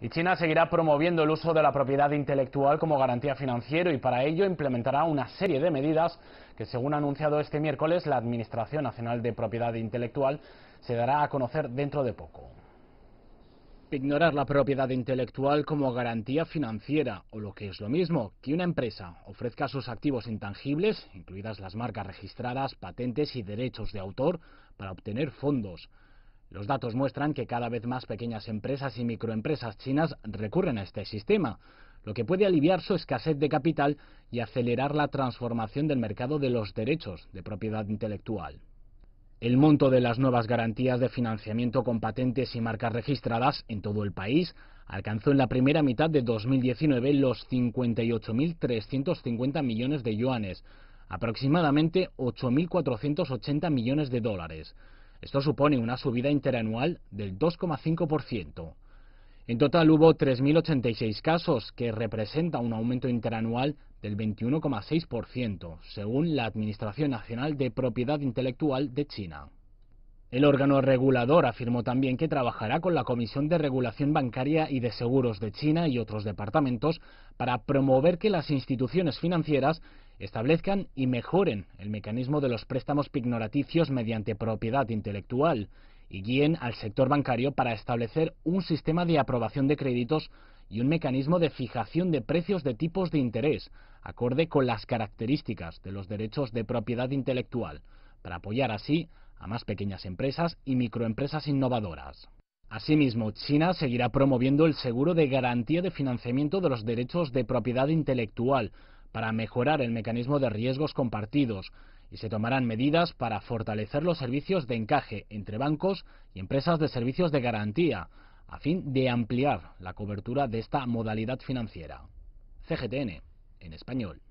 Y China seguirá promoviendo el uso de la propiedad intelectual como garantía financiera y para ello implementará una serie de medidas que, según ha anunciado este miércoles, la Administración Nacional de Propiedad Intelectual se dará a conocer dentro de poco. Ignorar la propiedad intelectual como garantía financiera, o lo que es lo mismo, que una empresa ofrezca sus activos intangibles, incluidas las marcas registradas, patentes y derechos de autor, para obtener fondos. Los datos muestran que cada vez más pequeñas empresas y microempresas chinas recurren a este sistema, lo que puede aliviar su escasez de capital y acelerar la transformación del mercado de los derechos de propiedad intelectual. El monto de las nuevas garantías de financiamiento con patentes y marcas registradas en todo el país alcanzó en la primera mitad de 2019 los 58.350 millones de yuanes, aproximadamente 8.480 millones de dólares. Esto supone una subida interanual del 2,5%. En total hubo 3.086 casos, que representa un aumento interanual del 21,6%, según la Administración Nacional de Propiedad Intelectual de China. El órgano regulador afirmó también que trabajará con la Comisión de Regulación Bancaria y de Seguros de China y otros departamentos para promover que las instituciones financieras establezcan y mejoren el mecanismo de los préstamos pignoraticios mediante propiedad intelectual y guíen al sector bancario para establecer un sistema de aprobación de créditos y un mecanismo de fijación de precios de tipos de interés, acorde con las características de los derechos de propiedad intelectual, para apoyar así a más pequeñas empresas y microempresas innovadoras. Asimismo, China seguirá promoviendo el seguro de garantía de financiamiento de los derechos de propiedad intelectual, para mejorar el mecanismo de riesgos compartidos y se tomarán medidas para fortalecer los servicios de encaje entre bancos y empresas de servicios de garantía a fin de ampliar la cobertura de esta modalidad financiera. CGTN en español.